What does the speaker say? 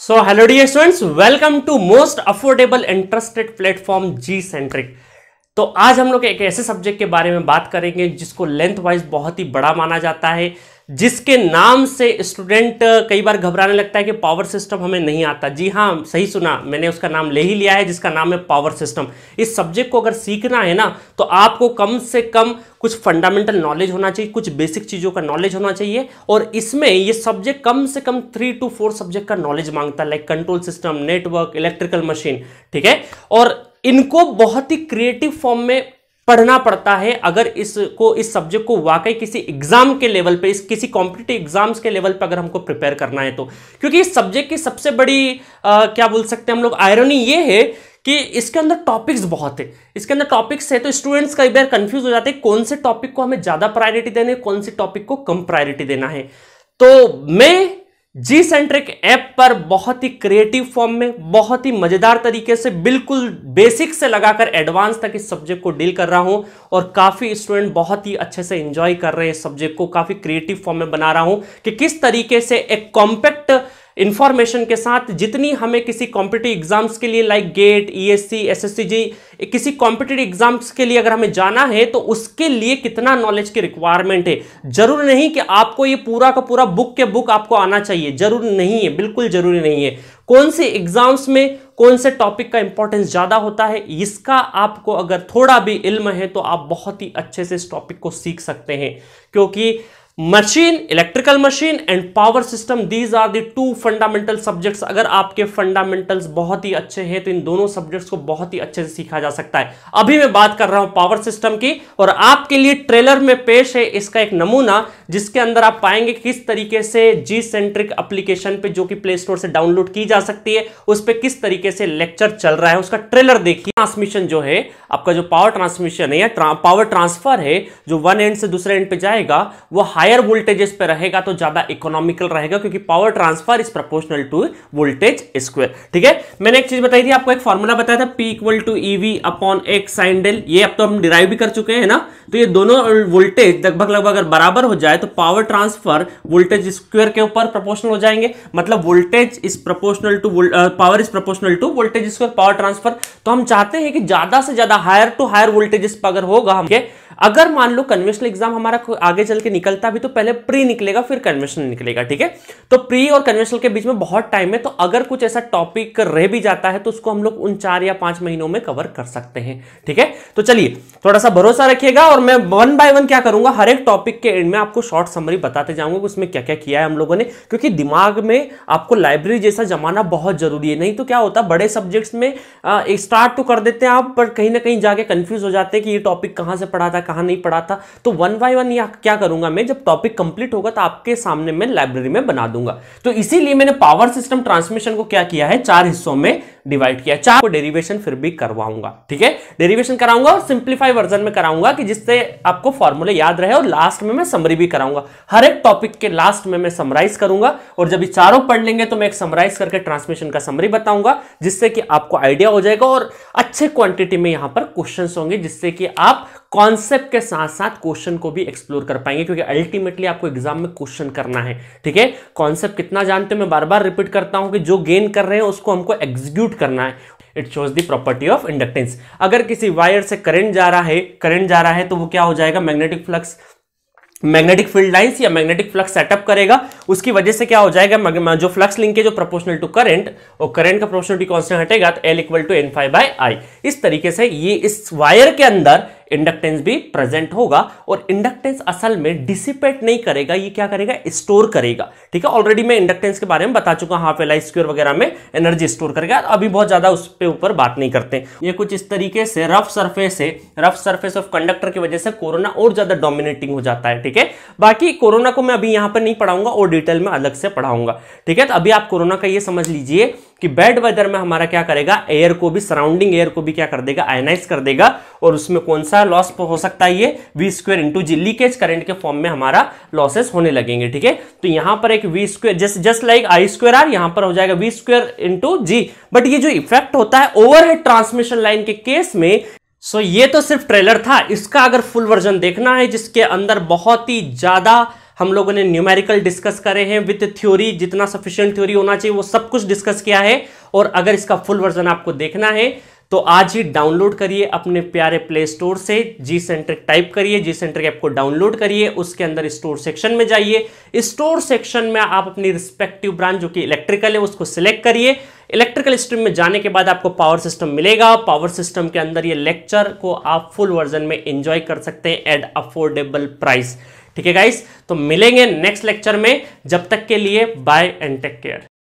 so hello the students welcome to most affordable interested platform G centric तो आज हम लोग एक ऐसे सब्जेक्ट के बारे में बात करेंगे जिसको लेंथ वाइज बहुत ही बड़ा माना जाता है जिसके नाम से स्टूडेंट कई बार घबराने लगता है कि पावर सिस्टम हमें नहीं आता जी हाँ सही सुना मैंने उसका नाम ले ही लिया है जिसका नाम है पावर सिस्टम इस सब्जेक्ट को अगर सीखना है ना तो आपको कम से कम कुछ फंडामेंटल नॉलेज होना चाहिए कुछ बेसिक चीज़ों का नॉलेज होना चाहिए और इसमें ये सब्जेक्ट कम से कम थ्री टू फोर सब्जेक्ट का नॉलेज मांगता है like control system network electrical machine ठीक है और इनको बहुत ही क्रिएटिव फॉर्म में पढ़ना पड़ता है अगर इसको इस सब्जेक्ट को वाकई किसी एग्जाम के लेवल पे इस किसी कॉम्पिटेटिव एग्जाम्स के लेवल पे अगर हमको प्रिपेयर करना है तो क्योंकि इस सब्जेक्ट की सबसे बड़ी आ, क्या बोल सकते हैं हम लोग आयरनी ये है कि इसके अंदर टॉपिक्स बहुत है इसके अंदर टॉपिक्स है तो स्टूडेंट्स कई बार कंफ्यूज हो जाते हैं कौन से टॉपिक को हमें ज़्यादा प्रायोरिटी देना है कौन से टॉपिक को कम प्रायोरिटी देना है तो मैं जी सेंट्रिक ऐप पर बहुत ही क्रिएटिव फॉर्म में बहुत ही मज़ेदार तरीके से बिल्कुल बेसिक से लगाकर एडवांस तक इस सब्जेक्ट को डील कर रहा हूं और काफ़ी स्टूडेंट बहुत ही अच्छे से एंजॉय कर रहे हैं इस सब्जेक्ट को काफ़ी क्रिएटिव फॉर्म में बना रहा हूं कि किस तरीके से एक कॉम्पैक्ट इन्फॉर्मेशन के साथ जितनी हमें किसी कॉम्पिटेटिव एग्जाम्स के लिए लाइक गेट ईएससी एसएससी जी किसी कॉम्पिटेटिव एग्जाम्स के लिए अगर हमें जाना है तो उसके लिए कितना नॉलेज की रिक्वायरमेंट है जरूर नहीं कि आपको ये पूरा का पूरा बुक के बुक आपको आना चाहिए जरूर नहीं है बिल्कुल जरूरी नहीं है कौन से एग्जाम्स में कौन से टॉपिक का इंपॉर्टेंस ज़्यादा होता है इसका आपको अगर थोड़ा भी इल्म है तो आप बहुत ही अच्छे से इस टॉपिक को सीख सकते हैं क्योंकि machine electrical machine and power system these are the two fundamental subjects अगर आपके फंडामेंटल्स बहुत ही अच्छे हैं तो इन दोनों सब्जेक्ट्स को बहुत ही अच्छे से सीखा जा सकता है अभी मैं बात कर रहा हूं पावर सिस्टम की और आपके लिए ट्रेलर में पेश है इसका एक नमूना जिसके अंदर आप पाएंगे किस तरीके से जी सेंट्रिक अप्लीकेशन पे जो कि प्ले स्टोर से डाउनलोड की जा सकती है उस पर किस तरीके से लेक्चर चल रहा है उसका ट्रेलर देखिए ट्रांसमिशन जो है आपका जो पावर ट्रांसमिशन है या पावर ट्रांसफर है जो वन एंड से दूसरे एंड पे जाएगा वो हाई हायर वोल्टेजेस पे रहेगा तो ज्यादा इकोनॉमिकल रहेगा क्योंकि power transfer is proportional to voltage square ठीक है मैंने एक चीज बताई थी आपको एक फॉर्मूला बताया था P equal to E V upon X sine del ये अब तो हम डिराइव भी कर चुके हैं ना तो ये दोनों वोल्टेज लगभग लगभग अगर बराबर हो जाए तो पावर ट्रांसफर वोल्टेज स्क्वेयर के ऊपर प्रपोर्शनल हो जाएंगे मतलब voltage is proportional to power is proportional to voltage square power transfer तो हम चाहते हैं कि ज्यादा से ज्यादा हायर टू हायर वोल्टेज पर अगर होगा हम अगर मान लो कन्वेंशनल एग्जाम हमारा आगे चल के निकलता भी अभी तो पहले प्री निकलेगा फिर कन्वेंशनल निकलेगा ठीक है तो प्री और कन्वेंशनल के बीच में बहुत टाइम है तो अगर कुछ ऐसा टॉपिक रह भी जाता है तो उसको हम लोग उन चार या पांच महीनों में कवर कर सकते हैं ठीक है तो चलिए थोड़ा सा भरोसा रखिएगा और मैं वन बाय वन क्या करूंगा हर एक टॉपिक के एंड में आपको शॉर्ट समरी बताते जाऊंगा उसमें क्या क्या किया है हम लोगों ने क्योंकि दिमाग में आपको लाइब्रेरी जैसा जमाना बहुत जरूरी है नहीं तो क्या होता बड़े सब्जेक्ट्स में स्टार्ट तो कर देते हैं आप पर कहीं ना कहीं जाके कंफ्यूज हो जाते हैं कि ये टॉपिक कहां से पढ़ा था कहां नहीं पढ़ा था तो वन बाय वन या क्या करूंगा मैं जब टॉपिक कंप्लीट होगा तो आपके सामने मैं लाइब्रेरी में बना दूंगा तो इसीलिए मैंने पावर सिस्टम ट्रांसमिशन को क्या किया है चार हिस्सों में डिवाइड किया चार को डेरिवेशन फिर भी करवाऊंगा ठीक है डेरिवेशन कराऊंगा और सिंप्लीफाई वर्जन में कराऊंगा कि जिससे आपको फॉर्मूले याद रहे और लास्ट में मैं समरी भी कराऊंगा हर एक टॉपिक के लास्ट में मैं समराइज करूंगा और जब ये चारों पढ़ लेंगे तो मैं एक समराइज करके ट्रांसमिशन का समरी बताऊंगा जिससे कि आपको आइडिया हो जाएगा और अच्छे क्वांटिटी में यहां पर क्वेश्चन होंगे जिससे कि आप कॉन्सेप्ट के साथ साथ क्वेश्चन को भी एक्सप्लोर कर पाएंगे क्योंकि अल्टीमेटली आपको एग्जाम में क्वेश्चन करना है ठीक है कॉन्सेप्ट कितना जानते हो मैं बार बार रिपीट करता हूं कि जो गेन कर रहे हैं उसको हमको एग्जीक्यूट करना है it shows the property of inductance अगर किसी वायर से करेंट जा रहा है करेंट जा रहा है तो वो क्या हो जाएगा magnetic flux magnetic field lines या मैग्नेटिक फ्लक्स सेटअप करेगा उसकी वजह से क्या हो जाएगा जो फ्लक्स लिंक है जो प्रोपोर्शनल टू करंट और करंट का प्रोपोर्शनलिटी कांस्टेंट हटेगा तो L equal to N five by I इस तरीके से ये इस वायर के अंदर इंडक्टेंस भी प्रेजेंट होगा और इंडक्टेंस असल में डिसिपेट नहीं करेगा ये क्या करेगा स्टोर करेगा ठीक है ऑलरेडी मैं इंडक्टेंस के बारे में बता चुका हाफ एल आई वगैरह में एनर्जी स्टोर करेगा अभी बहुत ज्यादा उस पर ऊपर बात नहीं करते ये कुछ इस तरीके से रफ सर्फेस है रफ सर्फेस ऑफ कंडक्टर की वजह से कोरोना और ज्यादा डोमिनेटिंग हो जाता है ठीक है बाकी कोरोना को मैं अभी यहां पर नहीं पढ़ाऊंगा और डिटेल में अलग से पढ़ाऊंगा ठीक है तो अभी आप कोरोना का ये समझ लीजिए कि बैड वेदर में हमारा क्या करेगा एयर को भी सराउंडिंग एयर को भी क्या कर देगा आयनाइज कर देगा और उसमें कौन सा लॉस हो सकता है ये V square into G leakage current के फॉर्म में हमारा लॉसेस होने लगेंगे ठीक है तो यहां पर एक V square just just like I square R यहां पर हो जाएगा V square into G but ये जो इफेक्ट होता है ओवरहेड ट्रांसमिशन लाइन के केस में सो ये तो सिर्फ ट्रेलर था इसका अगर फुल वर्जन देखना है जिसके अंदर बहुत ही ज्यादा हम लोगों ने न्यूमेरिकल डिस्कस करे हैं विथ थ्योरी जितना सफिशियंट थ्योरी होना चाहिए वो सब कुछ डिस्कस किया है और अगर इसका फुल वर्जन आपको देखना है तो आज ही डाउनलोड करिए अपने प्यारे प्ले स्टोर से जी सेंट्रिक टाइप करिए जी सेंट्रिक ऐप को डाउनलोड करिए उसके अंदर स्टोर सेक्शन में जाइए स्टोर सेक्शन में आप अपनी रिस्पेक्टिव ब्रांच जो कि इलेक्ट्रिकल है उसको सिलेक्ट करिए इलेक्ट्रिकल स्ट्रीम में जाने के बाद आपको पावर सिस्टम मिलेगा पावर सिस्टम के अंदर ये लेक्चर को आप फुल वर्जन में एंजॉय कर सकते हैं एट अफोर्डेबल प्राइस ठीक है गाइस तो मिलेंगे नेक्स्ट लेक्चर में जब तक के लिए बाय एंड टेक केयर